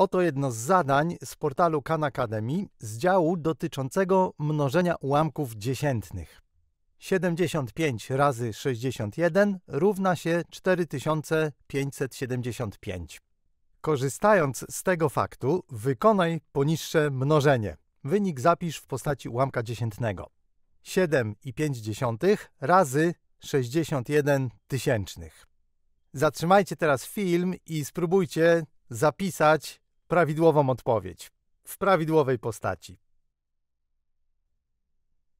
Oto jedno z zadań z portalu Khan Academy z działu dotyczącego mnożenia ułamków dziesiętnych. 75 razy 61 równa się 4575. Korzystając z tego faktu, wykonaj poniższe mnożenie. Wynik zapisz w postaci ułamka dziesiętnego. 7,5 razy 61 tysięcznych. Zatrzymajcie teraz film i spróbujcie zapisać prawidłową odpowiedź w prawidłowej postaci.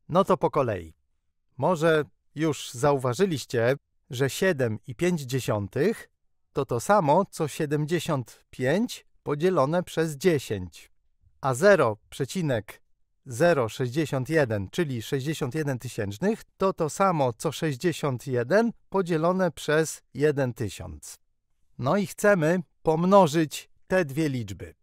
No to po kolei. Może już zauważyliście, że 7,5 to to samo co 75 podzielone przez 10, a 0,061, czyli 61 tysięcznych, to to samo co 61 podzielone przez 1 tysiąc. No i chcemy pomnożyć te dwie liczby.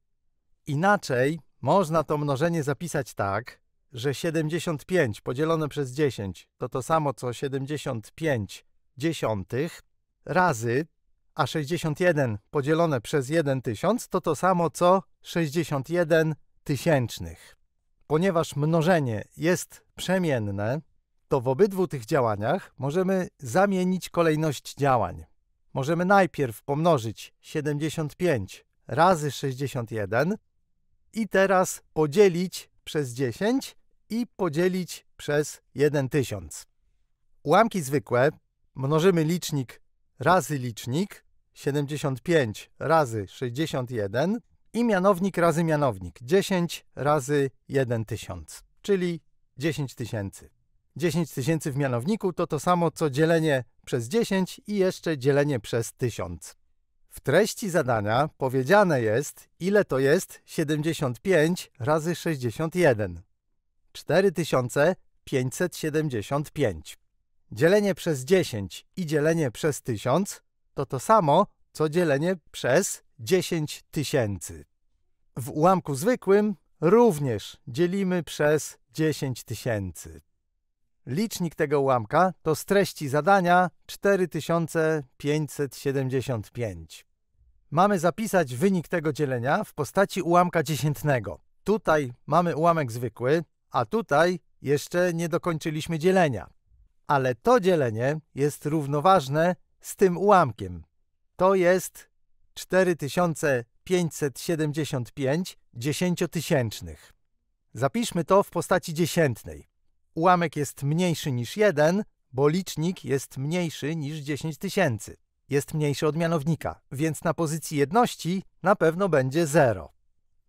Inaczej można to mnożenie zapisać tak, że 75 podzielone przez 10 to to samo co 75 dziesiątych razy, a 61 podzielone przez 1000 to to samo co 61 tysięcznych. Ponieważ mnożenie jest przemienne, to w obydwu tych działaniach możemy zamienić kolejność działań. Możemy najpierw pomnożyć 75 razy 61 i teraz podzielić przez 10 i podzielić przez 1000. Ułamki zwykłe mnożymy licznik razy licznik 75 razy 61 i mianownik razy mianownik 10 razy 1000, czyli 10 tysięcy. 10 tysięcy w mianowniku to to samo co dzielenie przez 10 i jeszcze dzielenie przez 1000. W treści zadania powiedziane jest, ile to jest 75 razy 61. 4575. Dzielenie przez 10 i dzielenie przez 1000 to to samo, co dzielenie przez 10 tysięcy. W ułamku zwykłym również dzielimy przez 10 tysięcy. Licznik tego ułamka to z treści zadania 4575 mamy zapisać wynik tego dzielenia w postaci ułamka dziesiętnego. Tutaj mamy ułamek zwykły, a tutaj jeszcze nie dokończyliśmy dzielenia. Ale to dzielenie jest równoważne z tym ułamkiem. To jest 4575 dziesięciotysięcznych. Zapiszmy to w postaci dziesiętnej. Ułamek jest mniejszy niż 1, bo licznik jest mniejszy niż 10 tysięcy jest mniejszy od mianownika, więc na pozycji jedności na pewno będzie 0.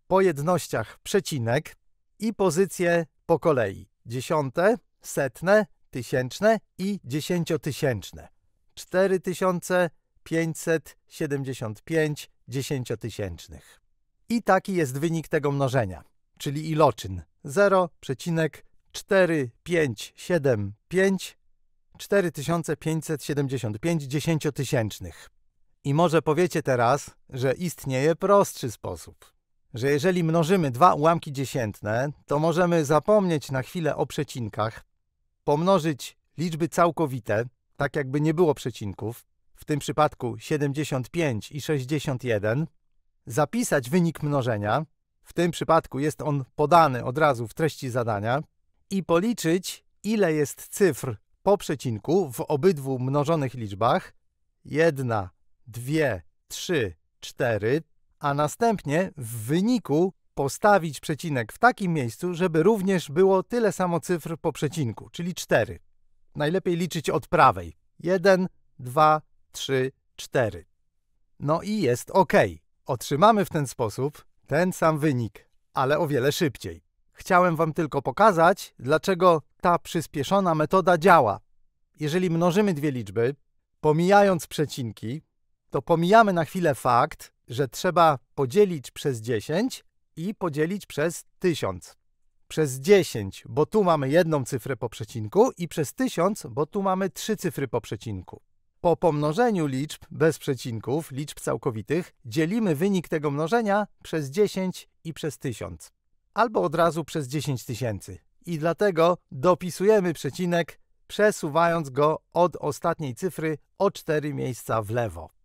Po jednościach przecinek i pozycje po kolei. Dziesiąte, setne, tysięczne i dziesięciotysięczne. 4575 dziesięciotysięcznych. I taki jest wynik tego mnożenia, czyli iloczyn 0,4575 4575 dziesięciotysięcznych. I może powiecie teraz, że istnieje prostszy sposób. Że jeżeli mnożymy dwa ułamki dziesiętne, to możemy zapomnieć na chwilę o przecinkach, pomnożyć liczby całkowite, tak jakby nie było przecinków, w tym przypadku 75 i 61, zapisać wynik mnożenia, w tym przypadku jest on podany od razu w treści zadania, i policzyć, ile jest cyfr po przecinku w obydwu mnożonych liczbach 1, 2, 3, 4, a następnie w wyniku postawić przecinek w takim miejscu, żeby również było tyle samo cyfr po przecinku, czyli 4. Najlepiej liczyć od prawej. 1, 2, 3, 4. No i jest OK. Otrzymamy w ten sposób ten sam wynik, ale o wiele szybciej. Chciałem Wam tylko pokazać, dlaczego ta przyspieszona metoda działa. Jeżeli mnożymy dwie liczby, pomijając przecinki, to pomijamy na chwilę fakt, że trzeba podzielić przez 10 i podzielić przez 1000. Przez 10, bo tu mamy jedną cyfrę po przecinku i przez 1000, bo tu mamy trzy cyfry po przecinku. Po pomnożeniu liczb bez przecinków, liczb całkowitych, dzielimy wynik tego mnożenia przez 10 i przez 1000 albo od razu przez 10 tysięcy. I dlatego dopisujemy przecinek, przesuwając go od ostatniej cyfry o 4 miejsca w lewo.